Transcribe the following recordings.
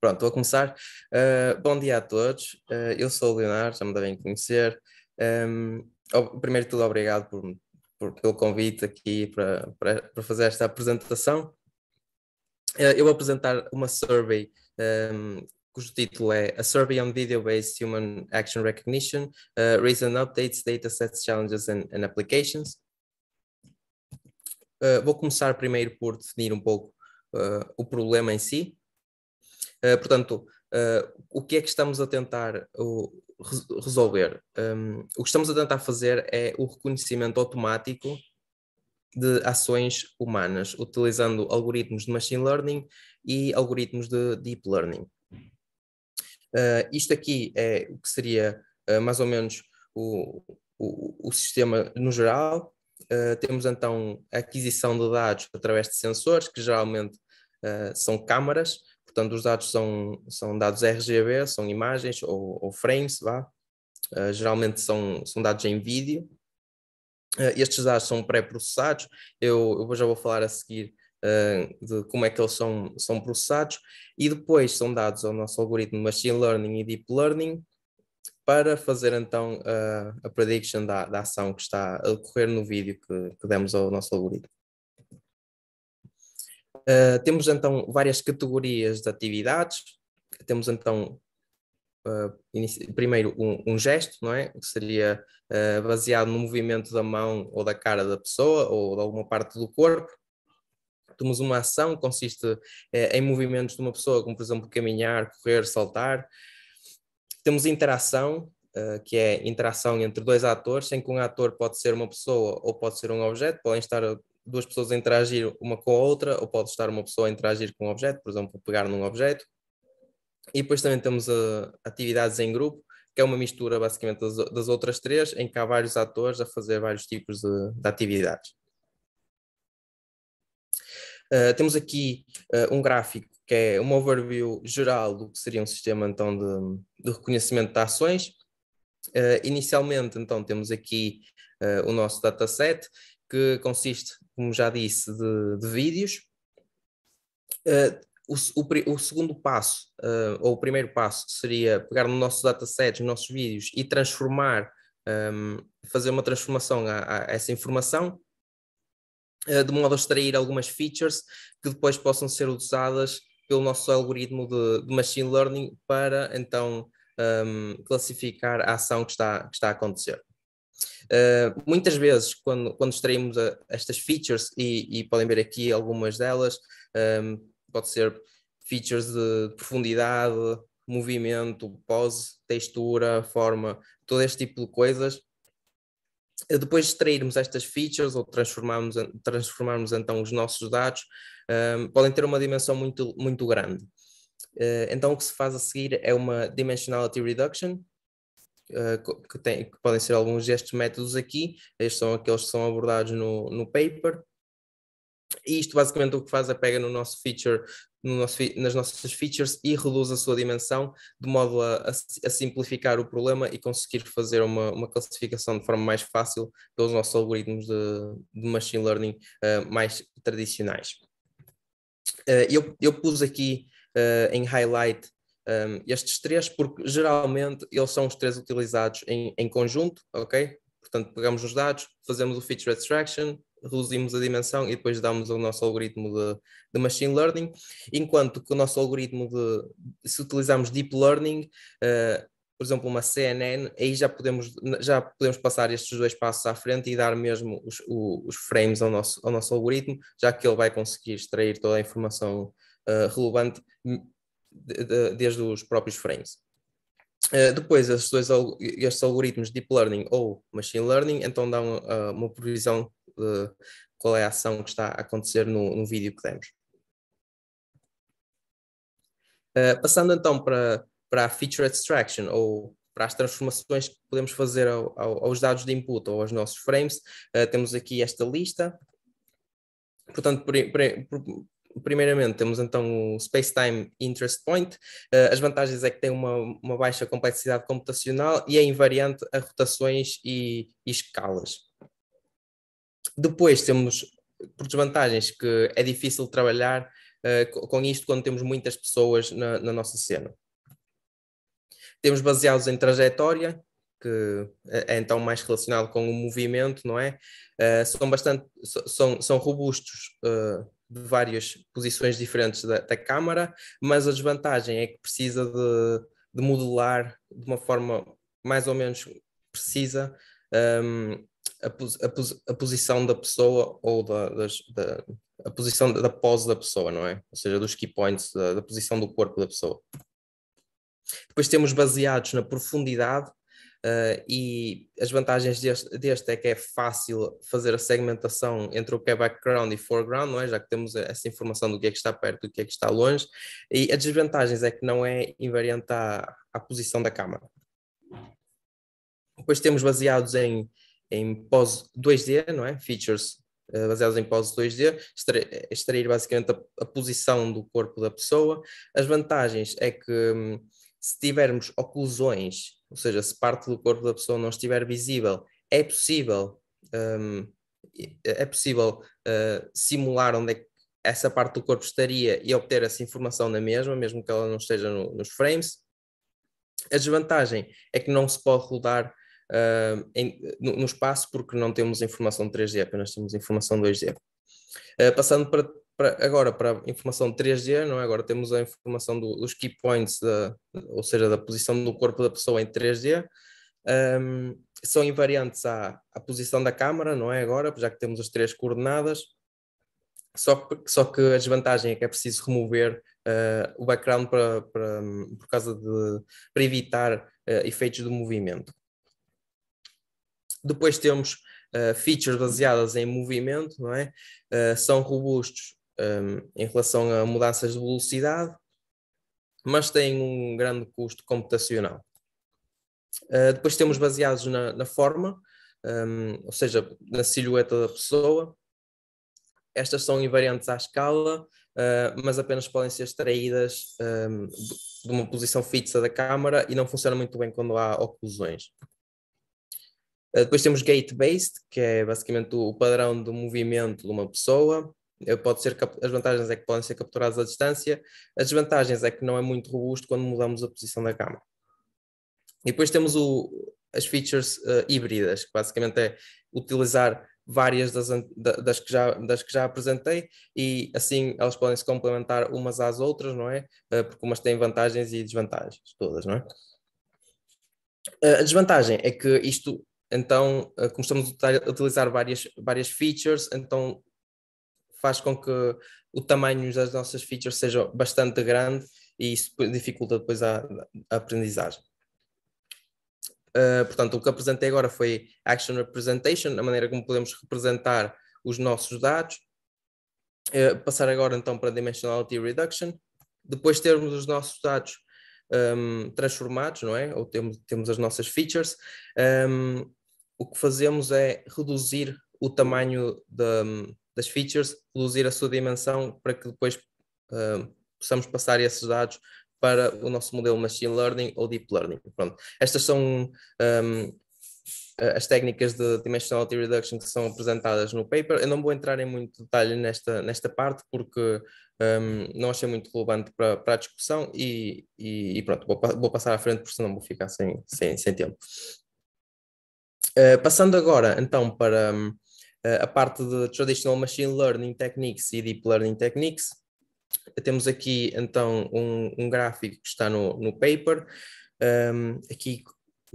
pronto, vou começar. Uh, bom dia a todos, uh, eu sou o Leonardo, já me devem conhecer. Um, ehm, primeiro de tudo, obrigado por, por, pelo convite aqui para, para, para fazer esta apresentação. Eh, eu vou apresentar uma survey um, ehm, cujo título é A Survey on Video-Based Human Action Recognition, Recent Updates, Datasets, Challenges and, and Applications. vou começar primeiro por definir um pouco o problema em si. Eh, portanto, eh, o que é que estamos a tentar eh, resolver? Ehm, o que estamos a tentar fazer é o reconhecimento automático de ações humanas, utilizando algoritmos de machine learning e algoritmos de deep learning. Uh, isto aqui é o que seria uh, mais ou menos o, o, o sistema no geral. Uh, temos então a aquisição de dados através de sensores, que geralmente eh, são câmaras, portanto os dados são, são dados RGB, são imagens ou, ou frames, vá. Uh, geralmente são, são dados em vídeo. Uh, estes dados são pré-processados, eu, eu já vou falar a seguir de como é que eles são, são processados e depois são dados ao nosso algoritmo de Machine Learning e Deep Learning para fazer então a, a prediction da, da ação que está a ocorrer no vídeo que, que demos ao nosso algoritmo. Eh, temos então várias categorias de atividades. Temos então, uh, primeiro, um, um, gesto, não é? Que seria uh, baseado no movimento da mão ou da cara da pessoa ou de alguma parte do corpo. Temos uma ação que consiste em movimentos de uma pessoa, como por exemplo caminhar, correr, saltar. Temos interação, que é interação entre dois atores, em que um ator pode ser uma pessoa ou pode ser um objeto, podem estar duas pessoas a interagir uma com a outra, ou pode estar uma pessoa a interagir com um objeto, por exemplo, pegar num objeto. E depois também temos uh, atividades em grupo, que é uma mistura basicamente das, das, outras três, em que há vários atores a fazer vários tipos de, de atividades. Uh, temos aqui uh, um gráfico que é um overview geral do que seria um sistema então, de, de reconhecimento de ações. Uh, inicialmente, então, temos aqui o nosso dataset que consiste, como já disse, de, de vídeos. Uh, o, o, o, segundo passo, uh, ou o primeiro passo, seria pegar nos nossos datasets, nos nossos vídeos e transformar, um, fazer uma transformação a, a essa informação, uh, de modo a extrair algumas features que depois possam ser usadas pelo nosso algoritmo de, de machine learning para então um, classificar a ação que está, que está a acontecer. Uh, muitas vezes, quando, quando extraímos a, eh, estas features, e, e, podem ver aqui algumas delas, um, ehm, pode ser features de profundidade, movimento, pose, textura, forma, todo este tipo de coisas. Eh, depois de extrairmos estas features ou transformarmos, transformarmos então os nossos dados, um, ehm, podem ter uma dimensão muito, muito grande. Uh, então, o que se faz a seguir é uma Dimensionality Reduction, eh, que, tem, que, podem ser alguns destes métodos aqui, estes são aqueles que são abordados no, no paper. E isto basicamente o que faz é pega no nosso feature, no nosso, nas nossas features e reduz a sua dimensão, de modo a, a, a simplificar o problema e conseguir fazer uma, uma, classificação de forma mais fácil pelos nossos algoritmos de, de machine learning uh, mais tradicionais. Uh, eu, eu pus aqui Uh, em highlight um, estes três, porque geralmente eles são os três utilizados em, em conjunto, ok? Portanto, pegamos os dados, fazemos o feature extraction, reduzimos a dimensão e depois damos o nosso algoritmo de, de, machine learning, enquanto que o nosso algoritmo de, se utilizarmos deep learning, uh, por exemplo, uma CNN, aí já podemos, já podemos passar estes dois passos à frente e dar mesmo os, o, os frames ao nosso, ao nosso algoritmo, já que ele vai conseguir extrair toda a informação uh, relevante desde os próprios frames. Eh, depois, estes, dois, estes algoritmos Deep Learning ou Machine Learning, então dão eh, uma previsão de qual é a ação que está a acontecer no, no vídeo que demos. Eh, passando então para, para a Feature Extraction, ou para as transformações que podemos fazer ao, ao, aos dados de input ou aos nossos frames, temos aqui esta lista. Portanto, primeiramente temos então o Space Time Interest Point. Uh, as vantagens é que tem uma, uma baixa complexidade computacional e é invariante a rotações e, e escalas. Depois temos, por desvantagens, que é difícil trabalhar uh, com isto quando temos muitas pessoas na, na nossa cena. Temos baseados em trajetória, que é, é então mais relacionado com o movimento, não é? Uh, são bastante, são, são robustos uh, de várias posições diferentes da, da Câmara, mas a desvantagem é que precisa de, de modular de uma forma mais ou menos precisa um, a, a, a, posição da pessoa ou da, das, da, a posição da, da pose da pessoa, não é? Ou seja, dos key points, da, da posição do corpo da pessoa. Depois temos baseados na profundidade Uh, e as vantagens deste, deste, é que é fácil fazer a segmentação entre o que é background e foreground, não é? já que temos essa informação do que é que está perto e do que é que está longe. E as desvantagens é que não é invariante à, à posição da câmara. Depois temos baseados em, em pós 2D, não é? Features uh, baseados em pós 2D, extrair, extrair basicamente a, a, posição do corpo da pessoa. As vantagens é que hum, se tivermos oclusões ou seja, se parte do corpo da pessoa não estiver visível, é possível, um, é possível uh, simular onde é que essa parte do corpo estaria e obter essa informação na mesma, mesmo que ela não esteja no, nos frames. A desvantagem é que não se pode rodar uh, em, no, no, espaço porque não temos informação 3D, apenas temos informação 2D. Uh, eh, passando para para, agora para a informação 3D, não é? agora temos a informação do, dos key points, da, ou seja, da posição do corpo da pessoa em 3D. Um, são invariantes à, à posição da câmara, não é agora, já que temos as três coordenadas. Só, só que a desvantagem é que é preciso remover uh, o background para, para, por causa de, para evitar uh, efeitos do movimento. Depois temos uh, features baseadas em movimento, não é? são robustos um, em relação a mudanças de velocidade, mas têm um grande custo computacional. Uh, depois temos baseados na, na forma, um, ou seja, na silhueta da pessoa. Estas são invariantes à escala, uh, mas apenas podem ser extraídas um, de uma posição fixa da câmara e não funcionam muito bem quando há oclusões. Uh, depois temos gate-based, que é basicamente o padrão de movimento de uma pessoa. É, pode ser as vantagens é que podem ser capturadas à distância, as desvantagens é que não é muito robusto quando mudamos a posição da cama. E depois temos o, as features uh, híbridas, que basicamente é utilizar várias das, das, que já, das que já apresentei e assim elas podem se complementar umas às outras, não é? Uh, porque umas têm vantagens e desvantagens, todas, não é? Uh, a desvantagem é que isto então, como estamos a utilizar várias, várias features, então faz com que o tamanho das nossas features seja bastante grande e isso dificulta depois a, a aprendizagem. Uh, portanto, o que apresentei agora foi Action Representation, a maneira como podemos representar os nossos dados. Uh, passar agora então para Dimensionality Reduction. Depois termos os nossos dados um, transformados, não é? Ou temos, temos as nossas features. Um, o que fazemos é reduzir o tamanho de, das features reduzir a sua dimensão para que depois uh, possamos passar esses dados para o nosso modelo machine learning ou deep learning. Pronto. Estas são um, ah, as técnicas de dimensionality reduction que são apresentadas no paper. Eu não vou entrar em muito detalhe nesta, nesta parte porque um, ah, não achei muito relevante para, para a discussão e, e, e pronto, vou, vou, passar à frente porque senão vou ficar sem, sem, sem tempo. Uh, passando agora então para, um, eh, a parte de Traditional Machine Learning Techniques e Deep Learning Techniques. Temos aqui então um, um gráfico que está no, no paper. Um, ehm, aqui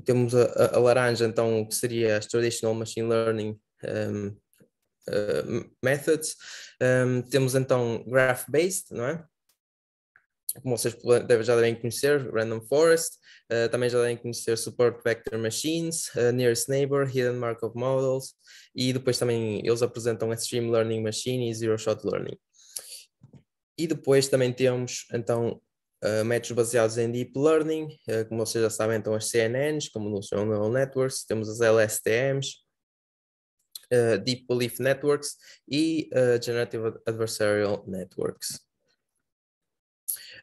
temos a, a, laranja, então, que seria as Traditional Machine Learning um, ehm, uh, eh, Methods. Ehm, temos então graph-based, não é? como vocês já devem conhecer, Random Forest, uh, também já devem conhecer Support Vector Machines, uh, Nearest Neighbor, Hidden Markov Models, e depois também eles apresentam Extreme Learning Machine e Zero Shot Learning. E depois também temos, então, uh, métodos baseados em Deep Learning, como vocês já sabem, então as CNNs, como Notion Neural Networks, temos as LSTMs, Deep Belief Networks e Generative Adversarial Networks.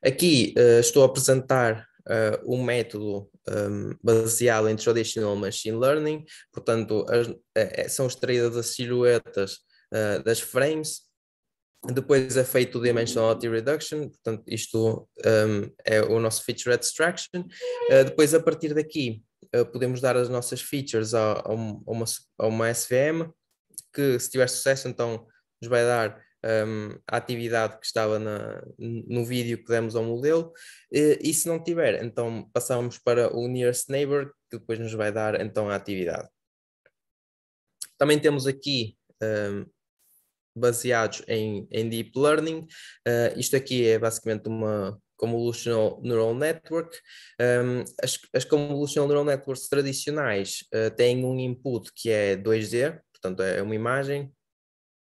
Aqui uh, estou a apresentar uh, um método um, ehm, baseado em Traditional Machine Learning, portanto, as, eh, são extraídas as silhuetas uh, das frames, depois é feito o Dimensionality Reduction, portanto, isto um, ehm, é o nosso Feature extraction. depois, a partir daqui, podemos dar as nossas features a, a, uma, a uma SVM, que se tiver sucesso, então nos vai dar um, a atividade que estava na, no vídeo que demos ao modelo, e, e, se não tiver, então passamos para o nearest neighbor, que depois nos vai dar então a atividade. Também temos aqui, um, baseados em, em, Deep Learning, uh, isto aqui é basicamente uma convolutional neural network. Um, as, as convolutional neural networks tradicionais uh, têm um input que é 2D, portanto é uma imagem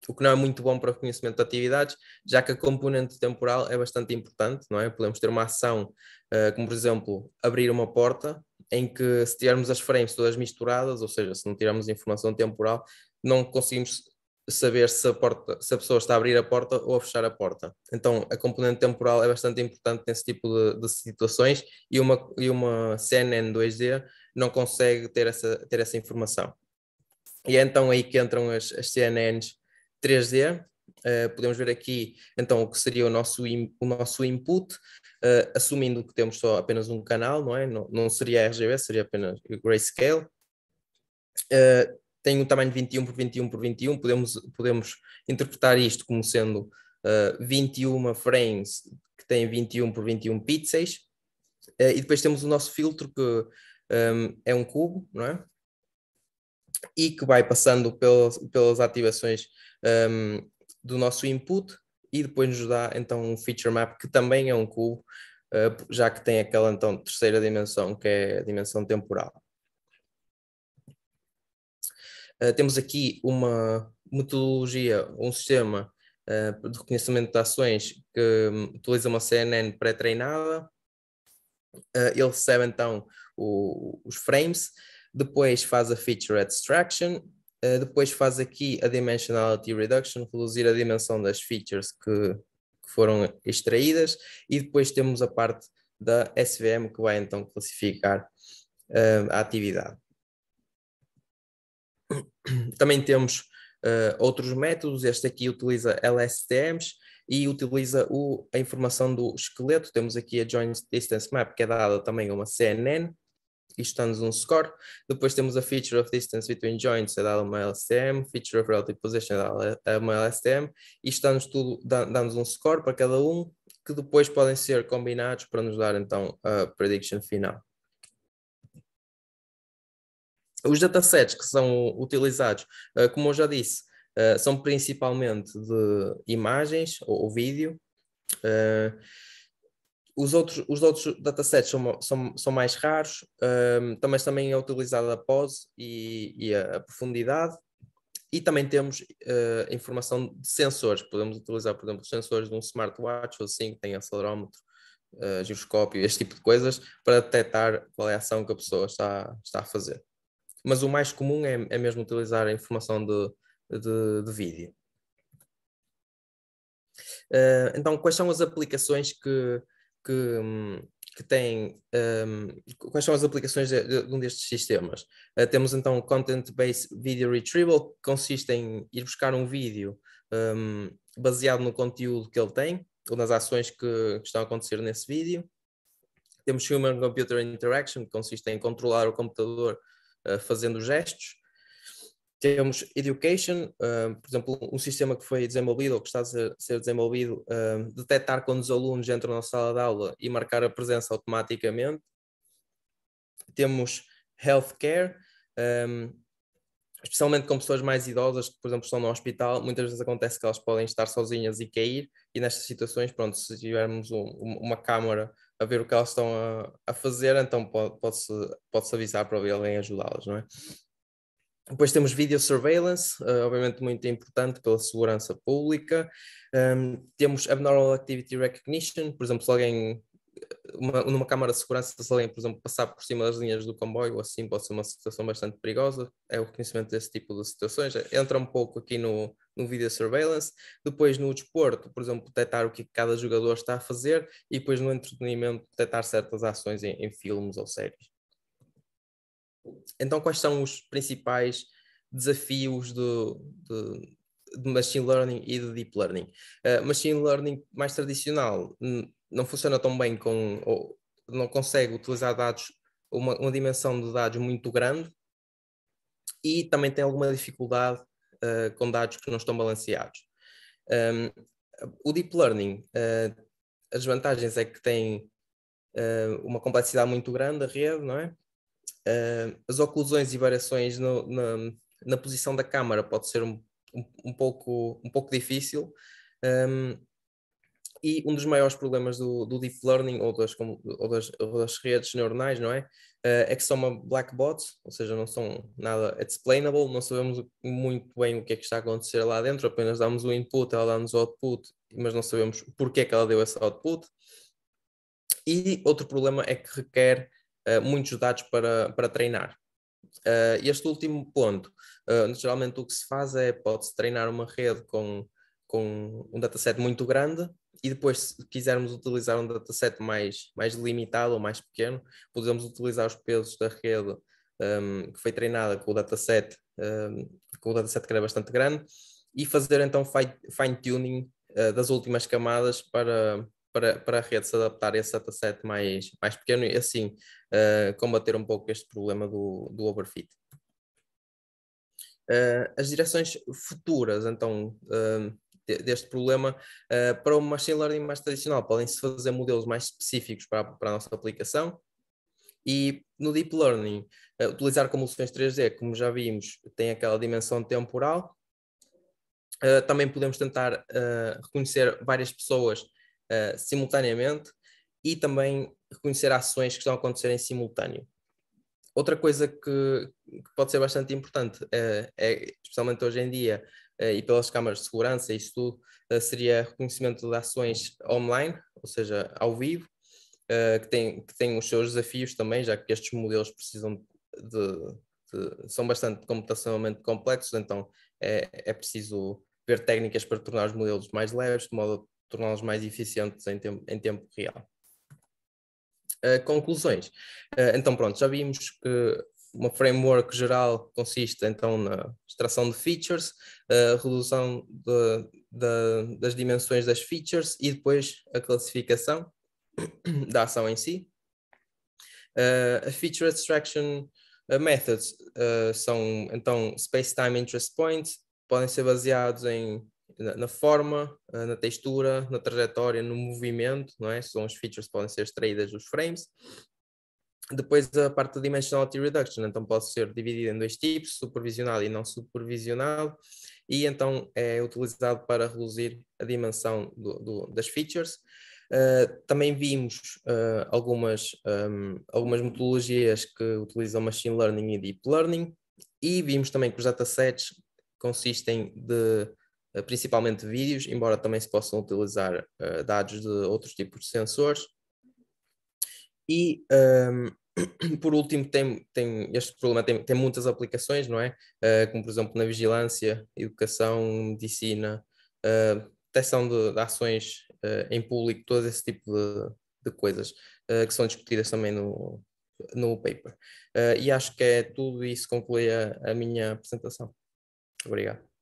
o que não é muito bom para o conhecimento de atividades, já que a componente temporal é bastante importante, não é? Podemos ter uma ação, eh, como por exemplo, abrir uma porta, em que se tivermos as frames todas misturadas, ou seja, se não tivermos informação temporal, não conseguimos saber se a, porta, se a pessoa está a abrir a porta ou a fechar a porta. Então, a componente temporal é bastante importante nesse tipo de, de situações e uma, e uma CNN 2D não consegue ter essa, ter essa informação. E é então aí que entram as, as CNNs 3D. Uh, eh, podemos ver aqui então o que seria o nosso, o nosso input, uh, assumindo que temos só apenas um canal, não é? Não, não seria RGB, seria apenas grayscale. Uh, tem um tamanho 21 por 21 por 21, podemos, podemos interpretar isto como sendo uh, 21 frames que tem 21 por 21 pixels. e depois temos o nosso filtro que um, é um cubo, não é? e que vai passando pelas, pelas ativações um, do nosso input e depois nos dá então um feature map que também é um cubo, uh, já que tem aquela então terceira dimensão que é a dimensão temporal. Uh, temos aqui uma metodologia, um sistema uh, de reconhecimento de ações que um, utiliza uma CNN pré-treinada. ele recebe então o, os frames depois faz a feature abstraction, uh, depois faz aqui a dimensionality reduction, reduzir a dimensão das features que, que foram extraídas, e depois temos a parte da SVM que vai então classificar uh, a atividade. Também temos uh, outros métodos, este aqui utiliza LSTMs e utiliza o, a informação do esqueleto, temos aqui a Joint Distance Map que é dada também a uma CNN, isto dá-nos um score. Depois temos a feature of distance between joints, a dar uma LSTM, feature of relative position, é dar uma LSTM. Isto dá-nos tudo, dá-nos um score para cada um, que depois podem ser combinados para nos dar então a prediction final. Os datasets que são utilizados, eh, como eu já disse, eh, são principalmente de imagens ou vídeo. Eh, os outros, os outros datasets são, são, são mais raros, um, também, também é utilizada a pose e, e a, a, profundidade, e também temos uh, informação de sensores. Podemos utilizar, por exemplo, sensores de um smartwatch ou assim, que tem acelerómetro, uh, giroscópio, este tipo de coisas, para detectar qual é a ação que a pessoa está, está a fazer. Mas o mais comum é, é mesmo utilizar a informação de, de, de vídeo. Uh, então, quais são as aplicações que, que, que têm. Um, quais são as aplicações de, de, de um destes sistemas? Uh, temos então o Content Based Video Retrieval, que consiste em ir buscar um vídeo um, baseado no conteúdo que ele tem, ou nas ações que, que estão a acontecer nesse vídeo. Temos Human Computer Interaction, que consiste em controlar o computador uh, fazendo gestos. Temos education, ah, por exemplo, um sistema que foi desenvolvido ou que está a ser, desenvolvido, uh, detectar quando os alunos entram na sala de aula e marcar a presença automaticamente. Temos healthcare, um, ah, especialmente com pessoas mais idosas que, por exemplo, estão no hospital, muitas vezes acontece que elas podem estar sozinhas e cair, e nestas situações, pronto, se tivermos um, uma câmara a ver o que elas estão a, a fazer, então pode-se pode -se, pode -se avisar para alguém ajudá-las, não é? Depois temos video surveillance, uh, obviamente muito importante pela segurança pública. Um, ehm, temos abnormal activity recognition, por exemplo, se alguém uma, numa câmara de segurança, se alguém, por exemplo, passar por cima das linhas do comboio, assim pode ser uma situação bastante perigosa. É o conhecimento desse tipo de situações. Entra um pouco aqui no, no video surveillance. Depois, no desporto, por exemplo, detectar o que cada jogador está a fazer e depois no entretenimento, detectar certas ações em, em filmes ou séries. Então, quais são os principais desafios do, do, de machine learning e de deep learning? Uh, machine learning mais tradicional não funciona tão bem com, ou não consegue utilizar dados, uma, uma dimensão de dados muito grande e também tem alguma dificuldade uh, com dados que não estão balanceados. Um, ehm, o deep learning, uh, as vantagens é que tem uma complexidade muito grande da rede, não é? uh, as oclusões e variações no, na, na, posição da câmara pode ser um, um, um pouco, um pouco difícil. Um, e um dos maiores problemas do, do deep learning ou das, ou das, ou das redes neuronais, não é? Uh, é que são uma black box, ou seja, não são nada explainable, não sabemos muito bem o que é que está a acontecer lá dentro, apenas damos o input, ela dá-nos o output, mas não sabemos porquê é que ela deu esse output. E outro problema é que requer eh, muitos dados para, para treinar. Uh, este último ponto, uh, geralmente o que se faz é pode-se treinar uma rede com, com um dataset muito grande e depois, se quisermos utilizar um dataset mais, mais limitado ou mais pequeno, podemos utilizar os pesos da rede um, ehm, que foi treinada com o dataset, um, ehm, com o dataset que era bastante grande, e fazer então fine-tuning uh, das últimas camadas para, para, para a rede se adaptar a esse dataset mais, mais pequeno e assim uh, combater um pouco este problema do, do overfit. Uh, as direções futuras, então, uh, deste problema para o machine learning mais tradicional, podem-se fazer modelos mais específicos para, para a nossa aplicação, e no Deep Learning, utilizar como soluções 3D, como já vimos, tem aquela dimensão temporal. Uh, também podemos tentar uh, reconhecer várias pessoas eh, simultaneamente e também reconhecer ações que estão a acontecer em simultâneo. Outra coisa que, que pode ser bastante importante, eh, é, especialmente hoje em dia, eh, e pelas câmaras de segurança, isso tudo, seria reconhecimento de ações online, ou seja, ao vivo, que, tem, que tem os seus desafios também, já que estes modelos precisam de, de são bastante computacionalmente complexos, então é, é preciso ver técnicas para tornar os modelos mais leves, de modo torná-los mais eficientes em tempo, em tempo real. Uh, conclusões. Uh, então, pronto, já vimos que uma framework geral consiste então na extração de features, uh, redução de, de, das dimensões das features e depois a classificação da ação em si. Uh, a feature extraction uh, methods são então space-time interest points, podem ser baseados em na, forma, ah, na textura, na trajetória, no movimento, não é? São os features que podem ser extraídas dos frames. Depois a parte da Dimensionality Reduction, então pode ser dividida em dois tipos, supervisional e não supervisional, e então é utilizado para reduzir a dimensão do, do, das features. Uh, também vimos uh, algumas, um, algumas metodologias que utilizam Machine Learning e Deep Learning, e vimos também que os datasets consistem de eh, principalmente vídeos, embora também se possam utilizar uh, dados de outros tipos de sensores. E, um, ehm, por último, tem, tem este problema tem, tem, muitas aplicações, não é? Uh, como, por exemplo, na vigilância, educação, medicina, uh, detecção de, de ações uh, em público, todo esse tipo de, de coisas que são discutidas também no, no paper. e acho que é tudo isso conclui a, a minha apresentação. Obrigado.